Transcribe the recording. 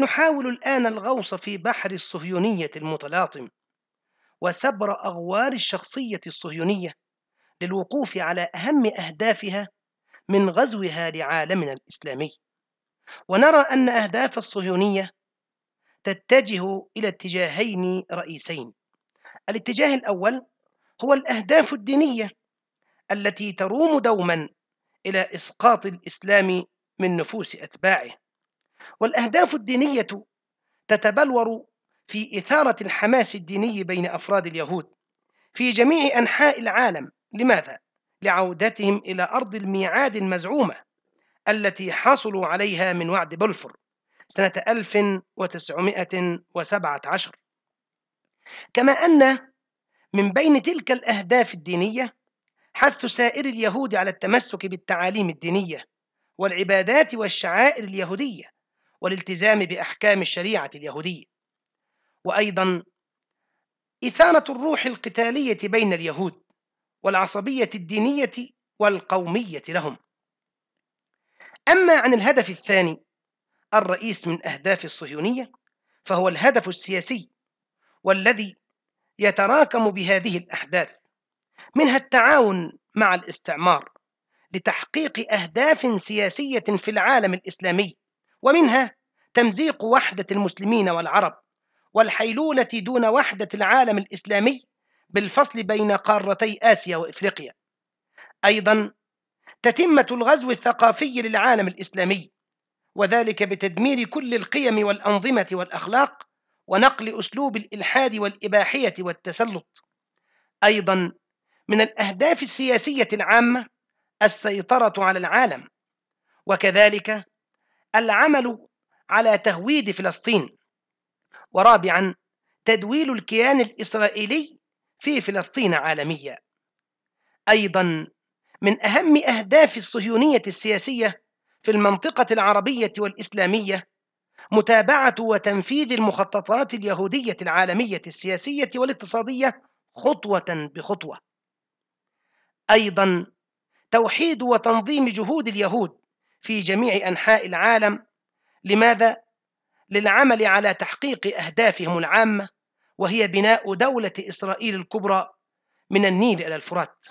نحاول الآن الغوص في بحر الصهيونية المتلاطم وسبر أغوار الشخصية الصهيونية للوقوف على أهم أهدافها من غزوها لعالمنا الإسلامي ونرى أن أهداف الصهيونية تتجه إلى اتجاهين رئيسين الاتجاه الأول هو الأهداف الدينية التي تروم دوما إلى إسقاط الإسلام من نفوس أتباعه والأهداف الدينية تتبلور في إثارة الحماس الديني بين أفراد اليهود في جميع أنحاء العالم لماذا؟ لعودتهم إلى أرض الميعاد المزعومة التي حصلوا عليها من وعد بلفور سنة 1917 كما أن من بين تلك الأهداف الدينية حث سائر اليهود على التمسك بالتعاليم الدينية والعبادات والشعائر اليهودية والالتزام باحكام الشريعه اليهوديه وايضا اثاره الروح القتاليه بين اليهود والعصبيه الدينيه والقوميه لهم اما عن الهدف الثاني الرئيس من اهداف الصهيونيه فهو الهدف السياسي والذي يتراكم بهذه الاحداث منها التعاون مع الاستعمار لتحقيق اهداف سياسيه في العالم الاسلامي ومنها تمزيق وحدة المسلمين والعرب والحيلولة دون وحدة العالم الإسلامي بالفصل بين قارتي آسيا وإفريقيا أيضا تتمة الغزو الثقافي للعالم الإسلامي وذلك بتدمير كل القيم والأنظمة والأخلاق ونقل أسلوب الإلحاد والإباحية والتسلط أيضا من الأهداف السياسية العامة السيطرة على العالم وكذلك العمل على تهويد فلسطين ورابعا تدويل الكيان الإسرائيلي في فلسطين عالميا أيضا من أهم أهداف الصهيونية السياسية في المنطقة العربية والإسلامية متابعة وتنفيذ المخططات اليهودية العالمية السياسية والاقتصادية خطوة بخطوة. أيضا توحيد وتنظيم جهود اليهود في جميع أنحاء العالم لماذا؟ للعمل على تحقيق أهدافهم العامة وهي بناء دولة إسرائيل الكبرى من النيل إلى الفرات